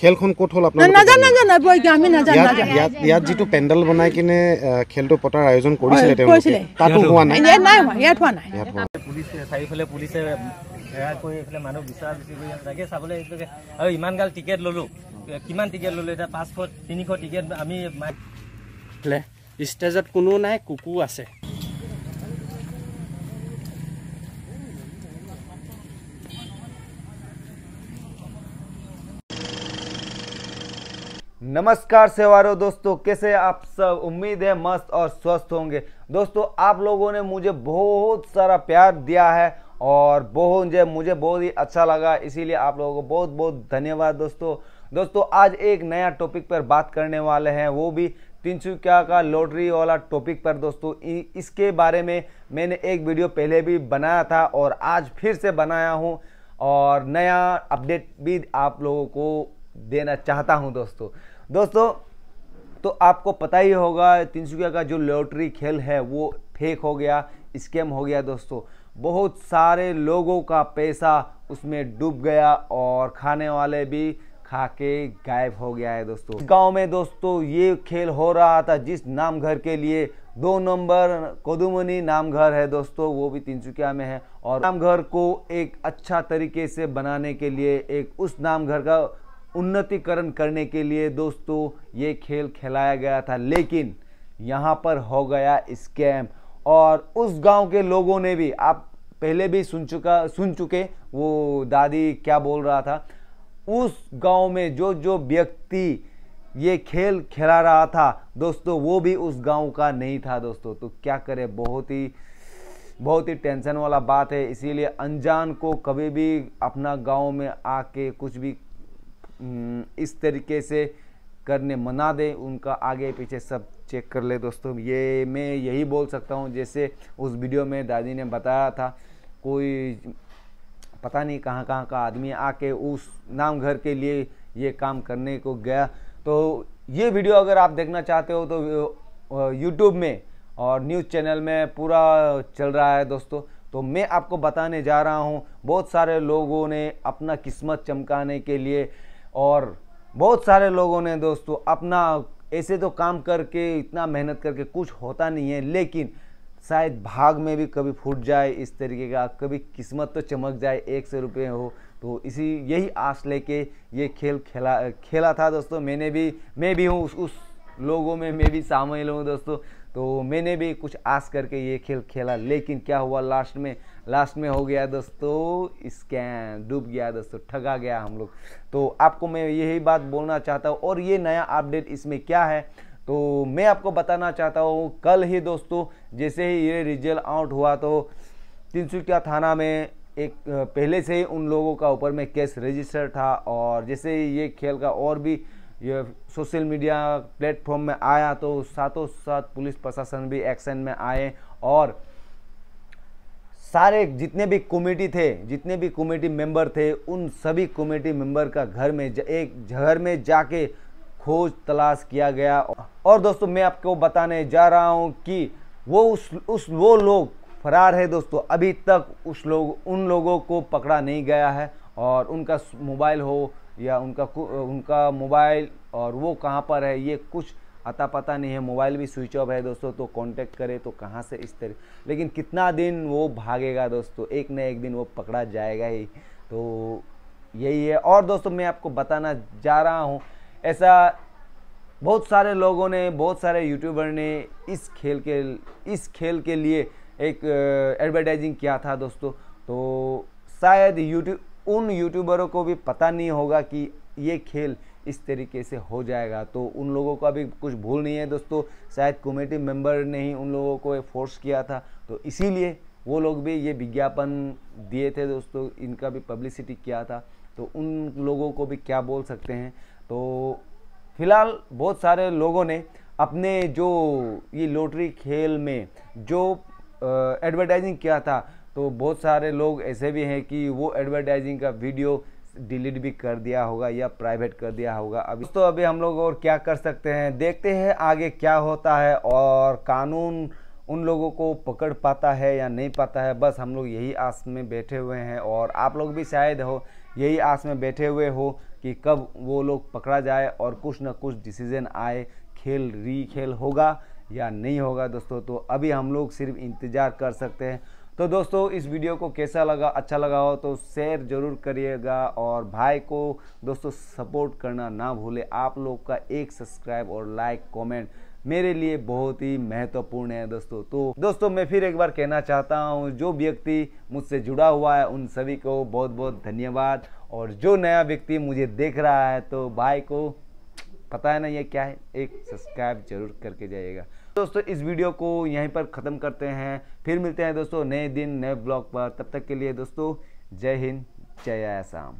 খেলখন ক'ত হ'ল ইয়াত যিটো পেণ্ডেল বনাই কিনে খেলটো পতাৰ আয়োজন কৰিছিলে তাতো হোৱা নাই ষ্টেজত কোনো নাই কুকু আছে नमस्कार सेवारो दोस्तों कैसे आप सब उम्मीद है मस्त और स्वस्थ होंगे दोस्तों आप लोगों ने मुझे बहुत सारा प्यार दिया है और बहुत मुझे मुझे बहुत ही अच्छा लगा इसीलिए आप लोगों को बहुत बहुत धन्यवाद दोस्तों दोस्तों आज एक नया टॉपिक पर बात करने वाले हैं वो भी तिनसुकिया का लॉटरी वाला टॉपिक पर दोस्तों इसके बारे में मैंने एक वीडियो पहले भी बनाया था और आज फिर से बनाया हूँ और नया अपडेट भी आप लोगों को देना चाहता हूं दोस्तों दोस्तों तो आपको पता ही होगा तिनसुकिया का जो लॉटरी खेल है वो फेक हो गया स्कैम हो गया दोस्तों बहुत सारे लोगों का पैसा उसमें डूब गया और खाने वाले भी खा के गायब हो गया है दोस्तों गांव में दोस्तों ये खेल हो रहा था जिस नाम घर के लिए दो नंबर कोदुमनी घर है दोस्तों वो भी तिनसुकिया में है और नाम घर को एक अच्छा तरीके से बनाने के लिए एक उस नाम घर का उन्नतिकरण करने के लिए दोस्तों ये खेल खिलाया गया था लेकिन यहाँ पर हो गया स्कैम और उस गांव के लोगों ने भी आप पहले भी सुन चुका सुन चुके वो दादी क्या बोल रहा था उस गांव में जो जो व्यक्ति ये खेल खेला रहा था दोस्तों वो भी उस गांव का नहीं था दोस्तों तो क्या करें बहुत ही बहुत ही टेंशन वाला बात है इसीलिए अनजान को कभी भी अपना गांव में आके कुछ भी हम्म, इस तरीके से करने मना दें उनका आगे पीछे सब चेक कर ले दोस्तों ये मैं यही बोल सकता हूँ जैसे उस वीडियो में दादी ने बताया था कोई पता नहीं कहाँ कहाँ का आदमी आके उस नाम घर के लिए ये काम करने को गया तो ये वीडियो अगर आप देखना चाहते हो तो यूट्यूब में और न्यूज़ चैनल में पूरा चल रहा है दोस्तों तो मैं आपको बताने जा रहा हूँ बहुत सारे लोगों ने अपना किस्मत चमकाने के लिए और बहुत सारे लोगों ने दोस्तों अपना ऐसे तो काम करके इतना मेहनत करके कुछ होता नहीं है लेकिन शायद भाग में भी कभी फूट जाए इस तरीके का कभी किस्मत तो चमक जाए एक सौ रुपये हो तो इसी यही आस लेके ये खेल खेला खेला था दोस्तों मैंने भी मैं भी हूँ उस, उस लोगों में मैं भी शामिल हूँ दोस्तों तो मैंने भी कुछ आस करके ये खेल खेला लेकिन क्या हुआ लास्ट में लास्ट में हो गया दोस्तों स्कैन डूब गया दोस्तों ठगा गया हम लोग तो आपको मैं यही बात बोलना चाहता हूँ और ये नया अपडेट इसमें क्या है तो मैं आपको बताना चाहता हूँ कल ही दोस्तों जैसे ही ये रिजल्ट आउट हुआ तो तिनसुकिया थाना में एक पहले से ही उन लोगों का ऊपर में केस रजिस्टर था और जैसे ही ये खेल का और भी ये सोशल मीडिया प्लेटफॉर्म में आया तो सातों साथ पुलिस प्रशासन भी एक्शन में आए और सारे जितने भी कमेटी थे जितने भी कमेटी मेंबर थे उन सभी कमेटी मेंबर का घर में एक घर में जाके खोज तलाश किया गया और दोस्तों मैं आपको बताने जा रहा हूँ कि वो उस उस वो लोग फरार है दोस्तों अभी तक उस लोग उन लोगों को पकड़ा नहीं गया है और उनका मोबाइल हो या उनका उनका मोबाइल और वो कहाँ पर है ये कुछ अता पता नहीं है मोबाइल भी स्विच ऑफ है दोस्तों तो कांटेक्ट करे तो कहाँ से इस तरह लेकिन कितना दिन वो भागेगा दोस्तों एक न एक दिन वो पकड़ा जाएगा ही तो यही है और दोस्तों मैं आपको बताना जा रहा हूँ ऐसा बहुत सारे लोगों ने बहुत सारे यूट्यूबर ने इस खेल के इस खेल के लिए एक एडवर्टाइजिंग किया था दोस्तों तो शायद यूट्यूब उन यूट्यूबरों को भी पता नहीं होगा कि ये खेल इस तरीके से हो जाएगा तो उन लोगों का भी कुछ भूल नहीं है दोस्तों शायद कमेटी मेंबर ने ही उन लोगों को फोर्स किया था तो इसीलिए वो लोग भी ये विज्ञापन दिए थे दोस्तों इनका भी पब्लिसिटी किया था तो उन लोगों को भी क्या बोल सकते हैं तो फिलहाल बहुत सारे लोगों ने अपने जो ये लॉटरी खेल में जो एडवर्टाइजिंग किया था तो बहुत सारे लोग ऐसे भी हैं कि वो एडवर्टाइजिंग का वीडियो डिलीट भी कर दिया होगा या प्राइवेट कर दिया होगा अभी तो अभी हम लोग और क्या कर सकते हैं देखते हैं आगे क्या होता है और कानून उन लोगों को पकड़ पाता है या नहीं पाता है बस हम लोग यही आस में बैठे हुए हैं और आप लोग भी शायद हो यही आस में बैठे हुए हो कि कब वो लोग पकड़ा जाए और कुछ ना कुछ डिसीज़न आए खेल री खेल होगा या नहीं होगा दोस्तों तो अभी हम लोग सिर्फ इंतज़ार कर सकते हैं तो दोस्तों इस वीडियो को कैसा लगा अच्छा लगा हो तो शेयर ज़रूर करिएगा और भाई को दोस्तों सपोर्ट करना ना भूले आप लोग का एक सब्सक्राइब और लाइक कमेंट मेरे लिए बहुत ही महत्वपूर्ण है दोस्तों तो दोस्तों मैं फिर एक बार कहना चाहता हूँ जो व्यक्ति मुझसे जुड़ा हुआ है उन सभी को बहुत बहुत धन्यवाद और जो नया व्यक्ति मुझे देख रहा है तो भाई को पता है ना ये क्या है एक सब्सक्राइब जरूर करके जाइएगा दोस्तों इस वीडियो को यहीं पर ख़त्म करते हैं फिर मिलते हैं दोस्तों नए दिन नए ब्लॉग पर तब तक के लिए दोस्तों जय हिंद जय आसाम